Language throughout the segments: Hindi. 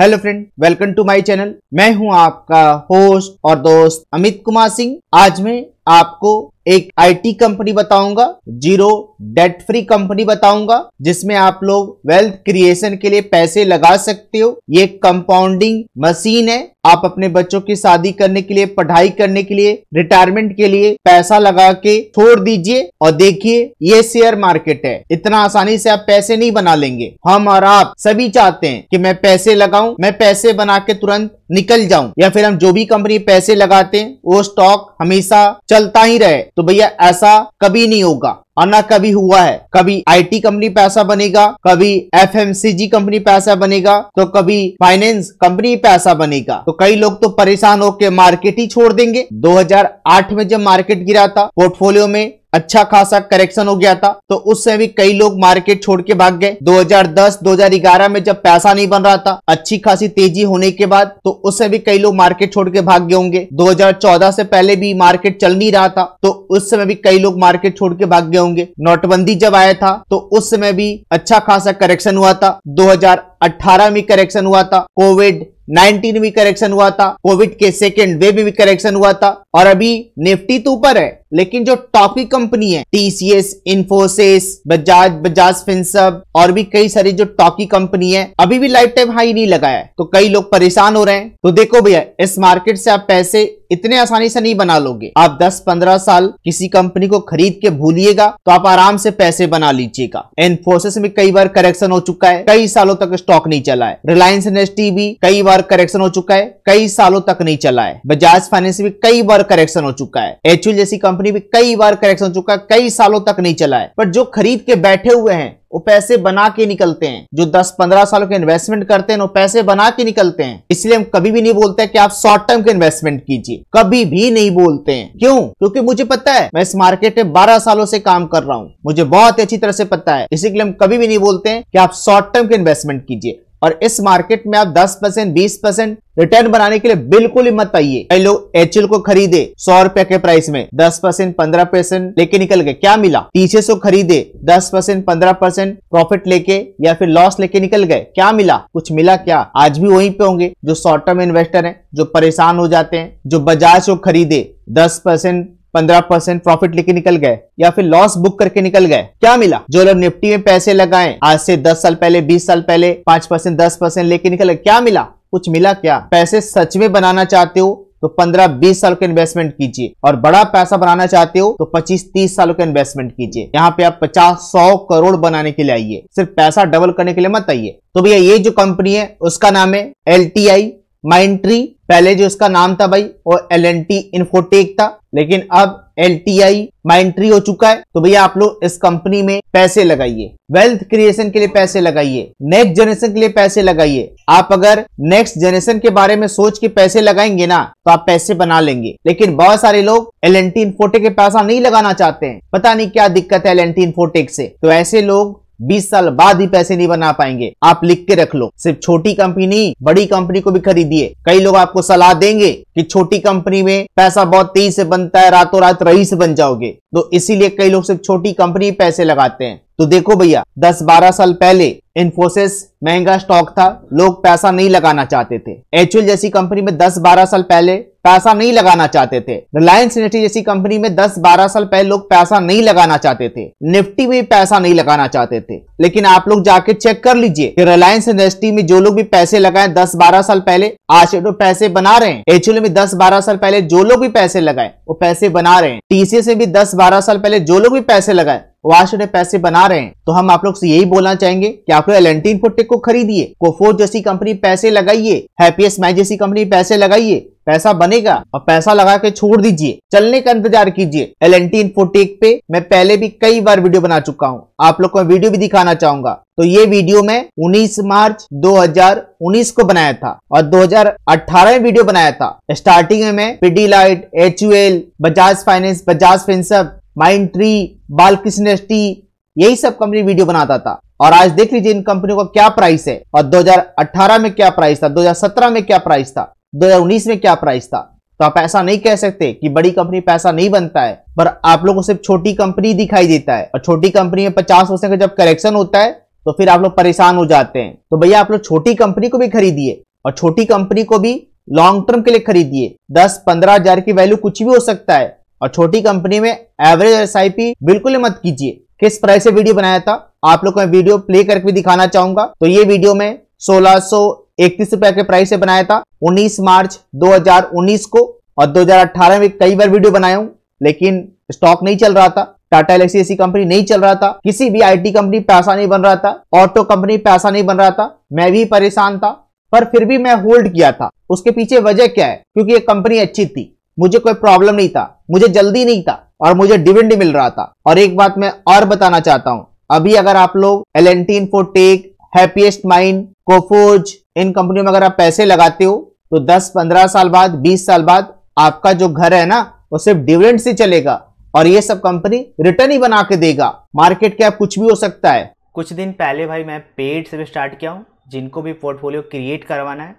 hello friend welcome to my channel मैं हूं आपका होस्ट और दोस्त अमित कुमार सिंह आज मैं आपको एक आईटी कंपनी बताऊंगा जीरो डेट फ्री कंपनी बताऊंगा जिसमें आप लोग वेल्थ क्रिएशन के लिए पैसे लगा सकते हो ये कंपाउंडिंग मशीन है आप अपने बच्चों की शादी करने के लिए पढ़ाई करने के लिए रिटायरमेंट के लिए पैसा लगा के छोड़ दीजिए और देखिए ये शेयर मार्केट है इतना आसानी से आप पैसे नहीं बना लेंगे हम और आप सभी चाहते हैं कि मैं पैसे लगाऊं मैं पैसे बना के तुरंत निकल जाऊं या फिर हम जो भी कंपनी पैसे लगाते हैं वो स्टॉक हमेशा चलता ही रहे तो भैया ऐसा कभी नहीं होगा आना कभी हुआ है कभी आईटी कंपनी पैसा बनेगा कभी एफएमसीजी कंपनी पैसा बनेगा तो कभी फाइनेंस कंपनी पैसा बनेगा तो कई लोग तो परेशान होकर मार्केट ही छोड़ देंगे 2008 में जब मार्केट गिरा था पोर्टफोलियो में अच्छा खासा करेक्शन हो गया था तो उससे भी कई लोग मार्केट छोड़ के भाग गए 2010 2011 में जब पैसा नहीं बन रहा था अच्छी खासी तेजी होने के बाद तो उससे भी कई लोग मार्केट छोड़ के भाग गए होंगे 2014 से पहले भी मार्केट चल नहीं रहा था तो उस समय भी कई लोग मार्केट छोड़ के भाग गए होंगे होंगे नोटबंदी जब आया था तो उस समय भी अच्छा खासा करेक्शन हुआ था 2018 में करेक्शन हुआ था कोविड नाइनटीन में करेक्शन हुआ था कोविड के सेकेंड वेव में भी करेक्शन हुआ था और अभी निफ्टी तो ऊपर है लेकिन जो टॉपी कंपनी है टीसीएस इन्फोसिस बजाज बजाज फिंसब और भी कई सारी जो टॉकी कंपनी है अभी भी लाइफ टाइम हाई नहीं लगाया है तो कई लोग परेशान हो रहे हैं तो देखो भैया इस मार्केट से आप पैसे इतने आसानी से नहीं बना लोगे आप 10-15 साल किसी कंपनी को खरीद के भूलिएगा तो आप आराम से पैसे बना लीजिएगा इन्फोसिस में कई बार करेक्शन हो चुका है कई सालों तक स्टॉक नहीं चला है रिलायंस इंडस्ट्री भी कई बार बार करेक्शन हो चुका है कई सालों तक नहीं चला है बजाज फाइनेंस भी कई बार करेक्शन हो चुका है एच जैसी कंपनी भी कई बार करेक्शन हो चुका है कई सालों तक नहीं चला है पर जो खरीद के बैठे हुए हैं वो पैसे बना के निकलते हैं जो 10-15 सालों के इन्वेस्टमेंट करते हैं वो पैसे बना के निकलते हैं इसलिए हम कभी भी नहीं बोलते कि आप शॉर्ट टर्म के इन्वेस्टमेंट कीजिए कभी भी नहीं बोलते हैं क्यों क्योंकि मुझे पता है मैं इस मार्केट में 12 सालों से काम कर रहा हूं मुझे बहुत अच्छी तरह से पता है इसीलिए हम कभी भी नहीं बोलते हैं कि आप शॉर्ट टर्म के इन्वेस्टमेंट कीजिए और इस मार्केट में आप 10 परसेंट बीस परसेंट रिटर्न बनाने के लिए बिल्कुल ही मत आइए कई लोग एच को खरीदे सौ रुपए के प्राइस में दस परसेंट पंद्रह परसेंट लेके निकल गए क्या मिला टीचर्स को खरीदे दस परसेंट पंद्रह परसेंट प्रॉफिट लेके या फिर लॉस लेके निकल गए क्या मिला कुछ मिला क्या आज भी वहीं पे होंगे जो शॉर्ट टर्म इन्वेस्टर है जो परेशान हो जाते हैं जो बजाज को खरीदे दस परसेंट पंद्रह परसेंट प्रॉफिट लेके निकल गए या फिर लॉस बुक करके निकल गए क्या मिला जो लोग निफ्टी में पैसे लगाए आज से दस साल पहले बीस साल पहले पांच परसेंट दस परसेंट लेके निकल गए क्या मिला कुछ मिला क्या पैसे सच में बनाना चाहते हो तो 15-20 साल का इन्वेस्टमेंट कीजिए और बड़ा पैसा बनाना चाहते हो तो 25-30 सालों का इन्वेस्टमेंट कीजिए यहाँ पे आप 50-100 करोड़ बनाने के लिए आइए सिर्फ पैसा डबल करने के लिए मत आइए तो भैया ये जो कंपनी है उसका नाम है एल टी आई माइंट्री पहले जो इसका नाम था भाई और एल एन टी इन्फोटेक था लेकिन अब एल टी आई माइंट्री हो चुका है तो भैया आप लोग इस कंपनी में पैसे लगाइए वेल्थ क्रिएशन के लिए पैसे लगाइए नेक्स्ट जनरेशन के लिए पैसे लगाइए आप अगर नेक्स्ट जनरेशन के बारे में सोच के पैसे लगाएंगे ना तो आप पैसे बना लेंगे लेकिन बहुत सारे लोग एल एन टी इन्फोटेक के पैसा नहीं लगाना चाहते हैं पता नहीं क्या दिक्कत है एल एन टी इन्फोटेक से तो ऐसे लोग बीस साल बाद ही पैसे नहीं बना पाएंगे आप लिख के रख लो सिर्फ छोटी कंपनी बड़ी कंपनी को भी खरीदिए कई लोग आपको सलाह देंगे कि छोटी कंपनी में पैसा बहुत तेजी से बनता है रातों रात रही से बन जाओगे तो इसीलिए कई लोग सिर्फ छोटी कंपनी पैसे लगाते हैं तो देखो भैया दस बारह साल पहले इन्फोसिस महंगा स्टॉक था लोग पैसा नहीं लगाना चाहते थे एचुअल जैसी कंपनी में दस बारह साल पहले पैसा नहीं लगाना चाहते थे रिलायंस इंडस्ट्री जैसी कंपनी में 10-12 साल पहले लोग पैसा नहीं लगाना चाहते थे निफ्टी में पैसा नहीं लगाना चाहते थे लेकिन आप लोग जाके चेक कर लीजिए कि रिलायंस इंडस्ट्री में जो लोग भी पैसे लगाए दस बारह साल पहले आज तो पैसे बना रहे हैं एच में दस बारह साल पहले जो लोग भी पैसे लगाए वो पैसे बना रहे हैं टीसीएस में भी दस बारह साल पहले जो लोग भी पैसे लगाए वाश आज पैसे बना रहे हैं तो हम आप लोग से यही बोलना चाहेंगे कि आप लोग एल एन को खरीदिए कोफोर जैसी कंपनी पैसे लगाइए हैप्पीएस्ट मैच जैसी कंपनी पैसे लगाइए पैसा बनेगा और पैसा लगा के छोड़ दीजिए चलने का इंतजार कीजिए एल एन पे मैं पहले भी कई बार वीडियो बना चुका हूँ आप लोग को वीडियो भी दिखाना चाहूंगा तो ये वीडियो मैं 19 मार्च 2019 को बनाया था और 2018 में वीडियो बनाया था स्टार्टिंग में मैं पीडी लाइट एच बजाज फाइनेंस बजाज फिनसअप माइंड ट्री बालकृष्ण यही सब कंपनी वीडियो बनाता था और आज देख लीजिए इन कंपनियों का क्या प्राइस है और 2018 में क्या प्राइस था 2017 में क्या प्राइस था 2019 में क्या प्राइस था तो आप ऐसा नहीं कह सकते कि बड़ी कंपनी पैसा नहीं बनता है पर आप लोगों को सिर्फ छोटी कंपनी दिखाई देता है और छोटी कंपनी में पचास परसेंट का जब करेक्शन होता है तो फिर आप लोग परेशान हो जाते हैं तो भैया आप लोग छोटी कंपनी को भी खरीदिए और छोटी कंपनी को भी लॉन्ग टर्म के लिए खरीदिए दस पंद्रह हजार की वैल्यू कुछ भी हो सकता है और छोटी कंपनी में एवरेज एस बिल्कुल मत कीजिए किस प्राइस से वीडियो बनाया था आप लोग को मैं वीडियो प्ले करके भी दिखाना चाहूंगा तो ये वीडियो में सोलह इकतीस रुपए के प्राइस से बनाया था 19 मार्च 2019 को और 2018 में कई बार वीडियो बनाया हूं लेकिन स्टॉक नहीं चल रहा था टाटा एलेक्सी ऐसी कंपनी नहीं चल रहा था किसी भी आईटी कंपनी पैसा नहीं बन रहा था ऑटो कंपनी पैसा नहीं बन रहा था मैं भी परेशान था पर फिर भी मैं होल्ड किया था उसके पीछे वजह क्या है क्योंकि ये कंपनी अच्छी थी मुझे कोई प्रॉब्लम नहीं था मुझे जल्दी नहीं था और मुझे डिविडेंड मिल रहा था और एक बात मैं और बताना चाहता हूँ अभी अगर आप लोग एल एन टी इन्फोटेक हैपीएस्ट माइंड कोफोज इन कंपनियों में अगर आप पैसे लगाते हो तो 10-15 साल बाद 20 साल बाद आपका जो घर है ना वो सिर्फ डिविडेंड से चलेगा और ये सब कंपनी रिटर्न ही बना के देगा मार्केट क्या कुछ भी हो सकता है कुछ दिन पहले भाई मैं पेड से भी स्टार्ट किया हूँ जिनको भी पोर्टफोलियो क्रिएट करवाना है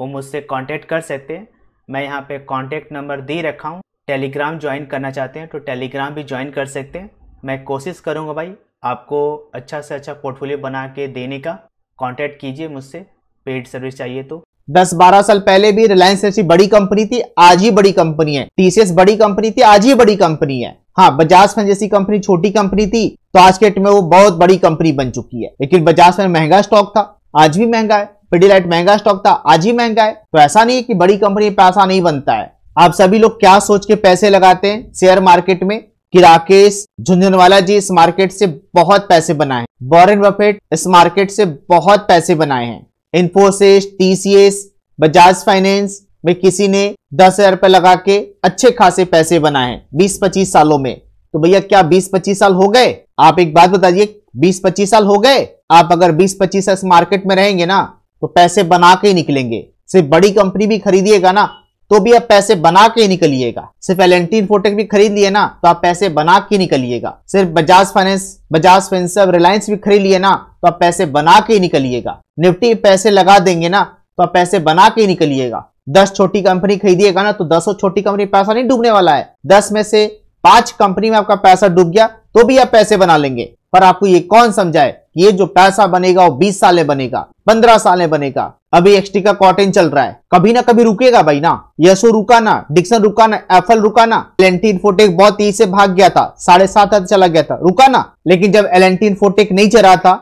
वो मुझसे कॉन्टेक्ट कर सकते हैं मैं यहाँ पे कॉन्टेक्ट नंबर दे रखा हूँ टेलीग्राम ज्वाइन करना चाहते हैं तो टेलीग्राम भी ज्वाइन कर सकते हैं मैं कोशिश करूँगा भाई आपको अच्छा से अच्छा पोर्टफोलियो बना के देने का कॉन्टेक्ट कीजिए मुझसे पेड सर्विस चाहिए तो दस बारह साल पहले भी रिलायंस ऐसी बड़ी कंपनी थी आज ही बड़ी कंपनी है टीसीएस बड़ी कंपनी थी आज ही बड़ी कंपनी है हाँ बजाज फैन जैसी कंपनी छोटी कंपनी थी तो आज के डेट में वो बहुत बड़ी कंपनी बन चुकी है लेकिन बजाज फैन महंगा स्टॉक था आज भी महंगा है पीडीलाइट महंगा स्टॉक था आज ही महंगा है तो ऐसा नहीं है कि बड़ी कंपनी में पैसा नहीं बनता है आप सभी लोग क्या सोच के पैसे लगाते हैं शेयर मार्केट में कि राकेश झुंझुनवाला जी इस मार्केट से बहुत पैसे बनाए बॉरन बफेट इस मार्केट से बहुत पैसे बनाए हैं इन्फोसिस टीसीएस बजाज फाइनेंस में किसी ने दस हजार रुपए लगा के अच्छे खासे पैसे बनाए हैं बीस पच्चीस सालों में तो भैया क्या बीस पच्चीस साल हो गए आप एक बात बताइए बीस पच्चीस साल हो गए आप अगर बीस पच्चीस साल मार्केट में रहेंगे ना तो पैसे बना के ही निकलेंगे सिर्फ बड़ी कंपनी भी खरीदिएगा ना तो भी आप पैसे बना के ही निकलिएगा सिर्फ एलेंटीन फोटेक भी खरीद लिए ना तो आप पैसे बना के निकलिएगा सिर्फ बजाज फाइनेंस बजाज फाइनेंस रिलायंस भी खरीद लिए ना तो आप पैसे बना के ही निकलिएगा निफ्टी पैसे लगा देंगे ना तो आप पैसे बना के ही निकलिएगा दस छोटी कंपनी खरीदिएगा ना तो दसों छोटी कंपनी पैसा नहीं डूबने वाला है दस में से पांच कंपनी में आपका पैसा डूब गया तो भी आप पैसे बना लेंगे पर आपको ये कौन समझाए ये जो पैसा बनेगा वो 20 साल में बनेगा 15 साल में बनेगा अभी एक्सटी का कॉटन चल रहा है कभी ना कभी रुकेगा भाई ना यशो रुका ना डिक्सन रुका ना एफल रुका ना एलेंटीन फोटेक बहुत तेज से भाग गया था साढ़े सात हाथ चला गया था रुका ना लेकिन जब एलेंटीन फोटेक नहीं चला था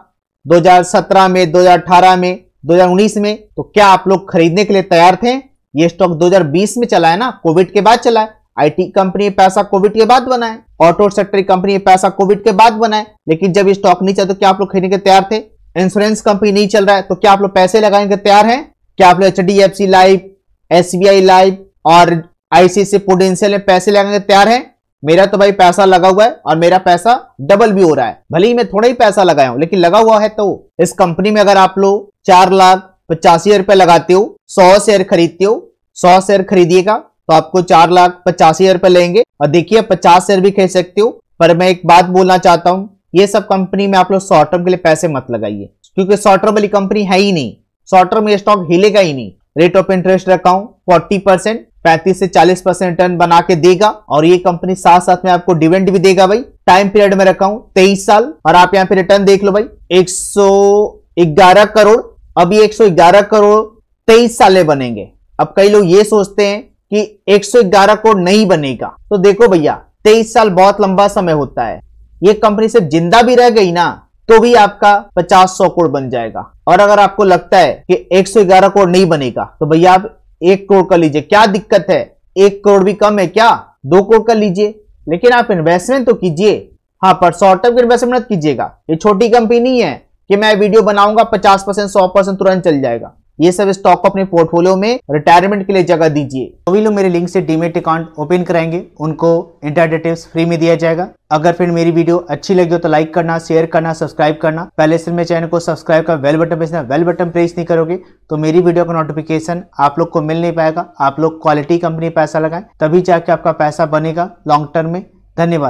2017 में 2018 में 2019 में तो क्या आप लोग खरीदने के लिए तैयार थे ये स्टॉक दो में चला है ना कोविड के बाद चला है आईटी कंपनी पैसा कोविड के बाद बनाए ऑटो सेक्टर कंपनी पैसा कोविड के बाद बनाए लेकिन जब स्टॉक नहीं तो क्या आप लोग खरीदने के तैयार थे इंश्योरेंस कंपनी नहीं चल रहा है तो क्या आप लोग पैसे लगाने के तैयार हैं क्या आप लोग एच डी एफ सी लाइफ एस बी आई लाइफ और आईसीसी पोडेंशियल में पैसे लगाने के तैयार हैं मेरा तो भाई पैसा लगा हुआ है और मेरा पैसा डबल भी हो रहा है भले ही मैं थोड़ा ही पैसा लगाया हूं लेकिन लगा हुआ है तो इस कंपनी में अगर आप लोग चार लाख पचासी हजार रुपए लगाते हो सौ शेयर खरीदते हो सौ शेयर खरीदिएगा तो आपको चार लाख पचासी हजार रुपए लेंगे और देखिए पचास शेयर भी खरीद सकते हो पर मैं एक बात बोलना चाहता हूँ ये सब कंपनी में आप लोग शॉर्ट टर्म के लिए पैसे मत लगाइए क्योंकि शॉर्ट टर्म वाली कंपनी है ही नहीं शॉर्ट टर्म ये स्टॉक हिलेगा ही नहीं रेट ऑफ इंटरेस्ट रखा हूँ फोर्टी परसेंट पैंतीस से चालीस परसेंट रिटर्न बना के देगा और ये कंपनी साथ साथ में आपको डिविडेंड भी देगा भाई टाइम पीरियड में रखा हूँ तेईस साल और आप यहाँ पे रिटर्न देख लो भाई एक करोड़ अभी ग्यारह करोड़ तेईस साल बनेंगे अब कई लोग ये सोचते हैं कि 111 कोड नहीं बनेगा तो देखो भैया 23 साल बहुत लंबा समय होता है ये कंपनी सिर्फ जिंदा भी रह गई ना तो भी आपका 50 सौ कोड बन जाएगा और अगर आपको लगता है कि 111 कोड नहीं बनेगा तो भैया आप एक करोड़ कर लीजिए क्या दिक्कत है एक करोड़ भी कम है क्या दो करोड़ कर लीजिए लेकिन आप इन्वेस्टमेंट तो कीजिए हाँ पर शॉर्ट टर्म इन्वेस्टमेंट कीजिएगा ये छोटी कंपनी है कि मैं वीडियो बनाऊंगा 50 परसेंट सौ परसेंट तुरंत चल जाएगा ये सब स्टॉक को अपने पोर्टफोलियो में रिटायरमेंट के लिए जगह दीजिए सभी तो लोग मेरे लिंक से डीमेट अकाउंट ओपन कराएंगे उनको इंटर डिटेल फ्री में दिया जाएगा अगर फिर मेरी वीडियो अच्छी लगी हो तो लाइक करना शेयर करना सब्सक्राइब करना पहले से मेरे चैनल को सब्सक्राइब कर बेल बटन भेजना बेल बटन प्रेस नहीं करोगे तो मेरी वीडियो का नोटिफिकेशन आप लोग को मिल नहीं पाएगा आप लोग क्वालिटी कंपनी पैसा लगाए तभी जाके आपका पैसा बनेगा लॉन्ग टर्म में धन्यवाद